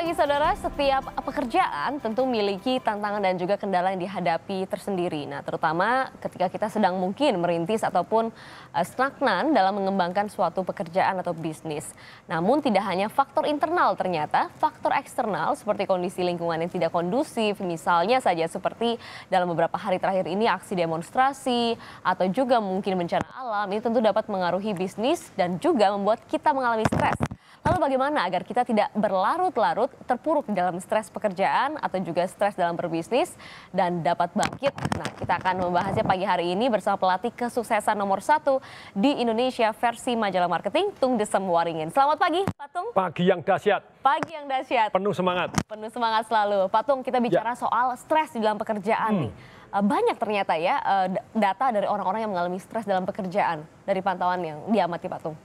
pagi saudara, setiap pekerjaan tentu memiliki tantangan dan juga kendala yang dihadapi tersendiri. Nah, terutama ketika kita sedang mungkin merintis ataupun uh, stagnan dalam mengembangkan suatu pekerjaan atau bisnis. Namun tidak hanya faktor internal ternyata, faktor eksternal seperti kondisi lingkungan yang tidak kondusif, misalnya saja seperti dalam beberapa hari terakhir ini aksi demonstrasi atau juga mungkin bencana alam ini tentu dapat mengaruhi bisnis dan juga membuat kita mengalami stres. Lalu bagaimana agar kita tidak berlarut-larut terpuruk dalam stres pekerjaan atau juga stres dalam berbisnis dan dapat bangkit? Nah, kita akan membahasnya pagi hari ini bersama pelatih kesuksesan nomor satu di Indonesia versi majalah marketing Tung Desem Waringin. Selamat pagi, Patung. Pagi yang dahsyat. Pagi yang dahsyat. Penuh semangat. Penuh semangat selalu. Pak Tung, kita ya. bicara ya. soal stres di dalam pekerjaan hmm. nih eh, banyak ternyata ya eh, data dari orang-orang yang mengalami stres dalam pekerjaan dari pantauan yang diamati Pak Tung.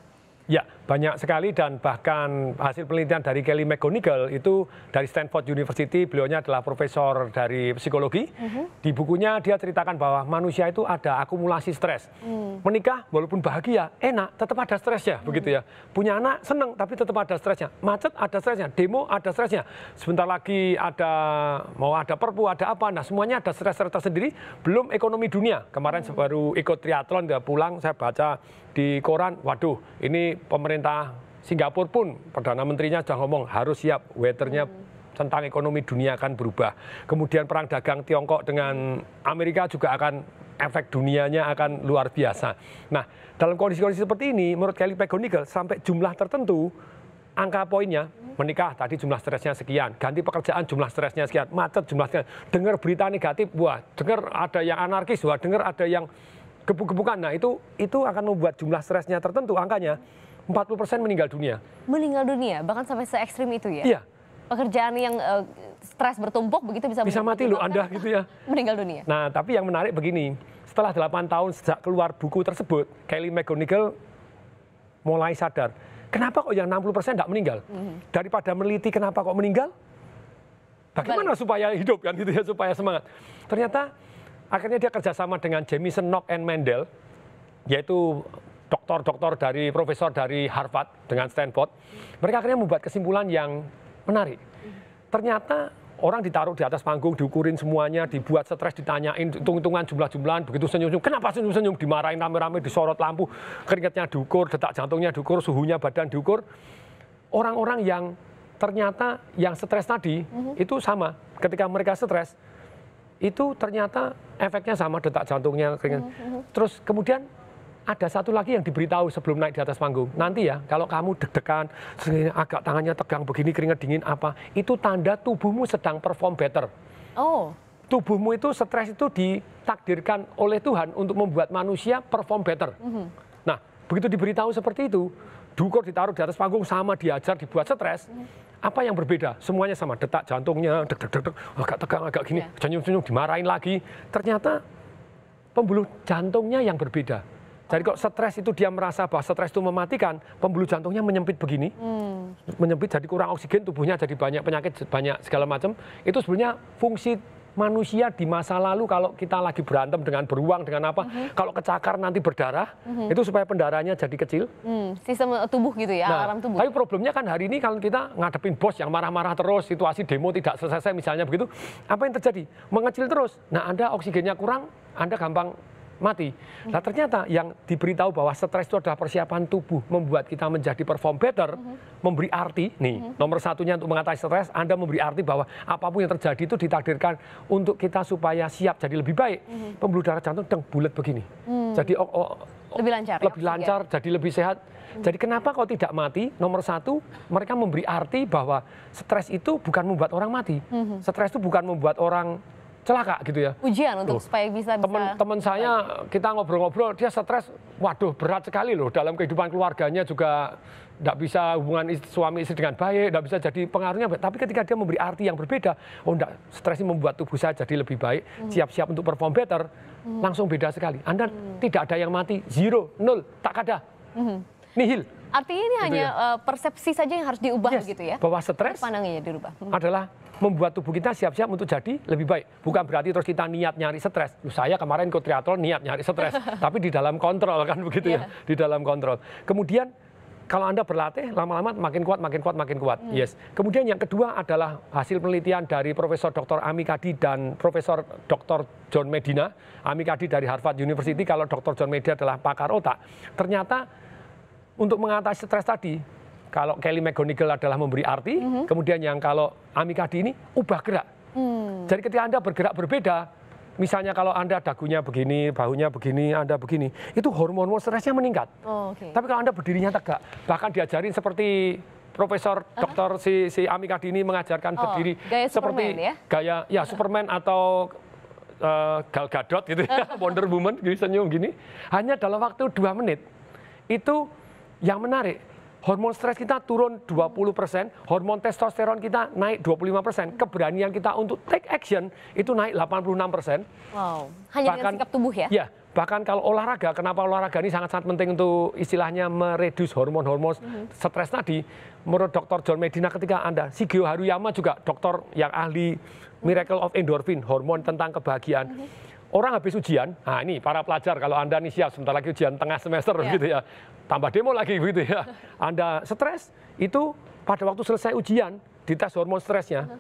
Ya, banyak sekali dan bahkan hasil penelitian dari Kelly McGonigal itu dari Stanford University, beliaunya adalah profesor dari psikologi. Uh-huh. Di bukunya dia ceritakan bahwa manusia itu ada akumulasi stres. Uh. Menikah walaupun bahagia, enak, tetap ada stresnya, uh. begitu ya. Punya anak seneng tapi tetap ada stresnya. Macet ada stresnya, demo ada stresnya. Sebentar lagi ada mau ada perpu, ada apa. Nah, semuanya ada stres stres tersendiri, belum ekonomi dunia. Kemarin uh. baru ikut triathlon dia pulang saya baca di koran, waduh ini pemerintah Singapura pun Perdana Menterinya sudah ngomong harus siap weathernya hmm. tentang ekonomi dunia akan berubah. Kemudian perang dagang Tiongkok dengan Amerika juga akan efek dunianya akan luar biasa. Nah, dalam kondisi-kondisi seperti ini, menurut Kelly Pegonigal, sampai jumlah tertentu, angka poinnya, hmm. menikah tadi jumlah stresnya sekian, ganti pekerjaan jumlah stresnya sekian, macet jumlah dengar berita negatif, wah, dengar ada yang anarkis, wah, dengar ada yang gebuk-gebukan. Nah, itu itu akan membuat jumlah stresnya tertentu angkanya 40% meninggal dunia. Meninggal dunia, bahkan sampai se ekstrim itu ya? Iya. Pekerjaan yang uh, stres bertumpuk begitu bisa bisa mati loh Anda gitu ya. Meninggal dunia. Nah, tapi yang menarik begini, setelah 8 tahun sejak keluar buku tersebut, Kelly McGonigal mulai sadar, kenapa kok yang 60% tidak meninggal? Mm -hmm. Daripada meneliti kenapa kok meninggal, bagaimana Balik. supaya hidup kan gitu ya, supaya semangat. Ternyata akhirnya dia kerjasama dengan Jamison Knox and Mendel, yaitu doktor-doktor dari profesor dari Harvard dengan Stanford. Mereka akhirnya membuat kesimpulan yang menarik. Ternyata orang ditaruh di atas panggung, diukurin semuanya, dibuat stres, ditanyain, hitung-hitungan jumlah-jumlahan, begitu senyum-senyum. Kenapa senyum-senyum? Dimarahin rame-rame, disorot lampu, keringatnya diukur, detak jantungnya diukur, suhunya badan diukur. Orang-orang yang ternyata yang stres tadi mm -hmm. itu sama. Ketika mereka stres, itu ternyata efeknya sama detak jantungnya keringan. Hmm, hmm, hmm. Terus kemudian ada satu lagi yang diberitahu sebelum naik di atas panggung. Nanti ya, kalau kamu deg-degan, agak tangannya tegang begini, keringat dingin apa, itu tanda tubuhmu sedang perform better. Oh. Tubuhmu itu stres itu ditakdirkan oleh Tuhan untuk membuat manusia perform better. Mm -hmm. Nah, begitu diberitahu seperti itu, dukor ditaruh di atas panggung sama diajar dibuat stres hmm. apa yang berbeda semuanya sama detak jantungnya deg deg deg, deg agak tegang agak gini yeah. senyum senyum dimarahin lagi ternyata pembuluh jantungnya yang berbeda jadi kalau stres itu dia merasa bahwa stres itu mematikan, pembuluh jantungnya menyempit begini, hmm. menyempit jadi kurang oksigen, tubuhnya jadi banyak penyakit, banyak segala macam. Itu sebenarnya fungsi manusia di masa lalu kalau kita lagi berantem dengan beruang dengan apa, mm -hmm. kalau kecakar nanti berdarah, mm -hmm. itu supaya pendarahnya jadi kecil. Mm, sistem eh, tubuh gitu ya, nah, alarm tubuh. Tapi problemnya kan hari ini kalau kita ngadepin bos yang marah-marah terus, situasi demo tidak selesai misalnya begitu, apa yang terjadi? Mengecil terus. Nah, Anda oksigennya kurang, Anda gampang mati. Nah ternyata yang diberitahu bahwa stres itu adalah persiapan tubuh membuat kita menjadi perform better, memberi arti nih nomor satunya untuk mengatasi stres Anda memberi arti bahwa apapun yang terjadi itu ditakdirkan untuk kita supaya siap jadi lebih baik. Pembuluh darah jantung deng bulat begini, hmm. jadi oh, oh, lebih lancar, ya? lebih iya. lancar, jadi lebih sehat. Hmm. Jadi kenapa kau tidak mati? Nomor satu, mereka memberi arti bahwa stres itu bukan membuat orang mati. Hmm. Stres itu bukan membuat orang celaka gitu ya. Ujian untuk loh, supaya bisa teman bisa. Teman saya kita ngobrol-ngobrol dia stres, waduh berat sekali loh dalam kehidupan keluarganya juga tidak bisa hubungan istri, suami istri dengan baik, tidak bisa jadi pengaruhnya. Tapi ketika dia memberi arti yang berbeda, oh tidak, stres ini membuat tubuh saya jadi lebih baik, hmm. siap-siap untuk perform better, hmm. langsung beda sekali. Anda hmm. tidak ada yang mati, zero, nol, tak ada, hmm. nihil. Artinya ini gitu hanya ya. Eh, persepsi saja yang harus diubah yes, gitu ya. Bahwa stres pandangannya dirubah. Hmm. Adalah membuat tubuh kita siap-siap untuk jadi lebih baik. Bukan hmm. berarti terus kita niat nyari stres. Saya kemarin ke triathlon niat nyari stres, tapi di dalam kontrol kan begitu yeah. ya, iya. di dalam kontrol. Kemudian kalau Anda berlatih lama-lama makin kuat, makin kuat, makin kuat. Hmm. Yes. Kemudian yang kedua adalah hasil penelitian dari Profesor Dr. Amikadi dan Profesor Dr. John Medina. Amikadi dari Harvard University hmm. kalau Dr. John Medina adalah pakar otak. Ternyata untuk mengatasi stres tadi, kalau Kelly McGonigal adalah memberi arti, mm -hmm. kemudian yang kalau Amikadi ini ubah gerak. Mm. Jadi ketika Anda bergerak berbeda, misalnya kalau Anda dagunya begini, bahunya begini, Anda begini, itu hormon stresnya meningkat. Oh, okay. Tapi kalau Anda berdirinya tegak, bahkan diajarin seperti Profesor uh si si Amikadi ini mengajarkan oh, berdiri gaya seperti ya? gaya ya Superman atau uh, Gal Gadot gitu ya, Wonder Woman gitu senyum gini, hanya dalam waktu dua menit itu yang menarik, hormon stres kita turun 20%, hormon testosteron kita naik 25%, keberanian kita untuk take action itu naik 86%. Wow, hanya bahkan, dengan sikap tubuh ya? Ya, bahkan kalau olahraga, kenapa olahraga ini sangat-sangat penting untuk istilahnya meredus hormon-hormon mm-hmm. stres tadi. Menurut dokter John Medina ketika Anda, Sigeo Haruyama juga dokter yang ahli Miracle of Endorphin, hormon tentang kebahagiaan. Mm-hmm Orang habis ujian, nah ini para pelajar kalau Anda nih siap sebentar lagi ujian tengah semester yeah. Iya. gitu ya, tambah demo lagi gitu ya. Anda stres, itu pada waktu selesai ujian, dites hormon stresnya,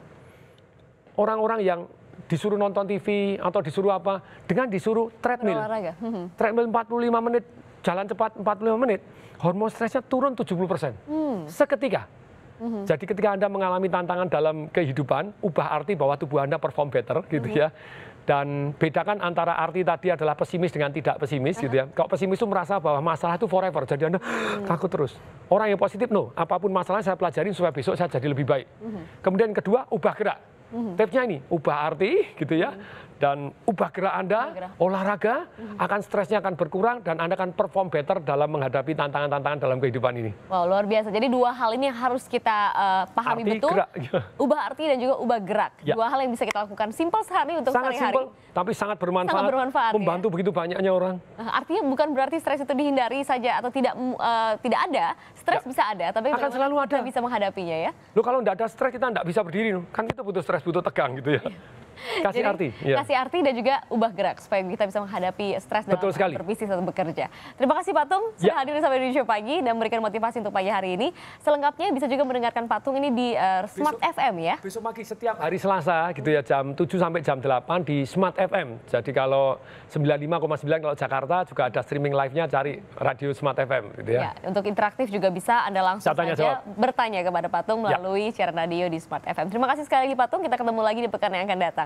orang-orang yang disuruh nonton TV atau disuruh apa, dengan disuruh treadmill. Mhm. Treadmill 45 menit, jalan cepat 45 menit, hormon stresnya turun 70 persen. Hmm. Seketika. Mm-hmm. Jadi ketika Anda mengalami tantangan dalam kehidupan, ubah arti bahwa tubuh Anda perform better gitu mm-hmm. ya dan bedakan antara arti tadi adalah pesimis dengan tidak pesimis gitu ya. Kalau pesimis itu merasa bahwa masalah itu forever, jadi Anda hmm. takut terus. Orang yang positif, no, apapun masalah saya pelajari supaya besok saya jadi lebih baik. Mhm. Kemudian kedua, ubah gerak. Mhm. Tipsnya ini, ubah arti gitu ya. Mhm dan ubah gerak Anda, olahraga, mhm. akan stresnya akan berkurang dan Anda akan perform better dalam menghadapi tantangan-tantangan dalam kehidupan ini. Wow, luar biasa. Jadi dua hal ini yang harus kita uh, pahami arti, betul. Gerak, iya. Ubah arti dan juga ubah gerak. Ya. Dua hal yang bisa kita lakukan simpel sehari untuk sehari-hari. Sangat simpel, tapi sangat bermanfaat. Sangat bermanfaat. Membantu ya? begitu banyaknya orang. Eh, artinya bukan berarti stres itu dihindari saja atau tidak uh, tidak ada. Stres ya. bisa ada, tapi akan selalu ada. Kita bisa menghadapinya ya. Lo kalau tidak ada stres kita tidak bisa berdiri, kan kita butuh stres, butuh tegang gitu ya. Iya kasih Jadi, arti ya. kasih arti dan juga ubah gerak supaya kita bisa menghadapi stres dalam berbisnis atau bekerja terima kasih Pak Tung ya. sudah ya. hadir di Sampai Indonesia Pagi dan memberikan motivasi untuk pagi hari ini selengkapnya bisa juga mendengarkan Pak Tung ini di uh, Smart besok, FM ya besok pagi setiap hari Selasa gitu ya jam 7 sampai jam 8 di Smart FM jadi kalau 95,9 kalau Jakarta juga ada streaming live-nya cari radio Smart FM gitu ya. ya untuk interaktif juga bisa Anda langsung saja jawab. bertanya kepada Patung ya. melalui ya. siaran radio di Smart FM terima kasih sekali lagi Patung kita ketemu lagi di pekan yang akan datang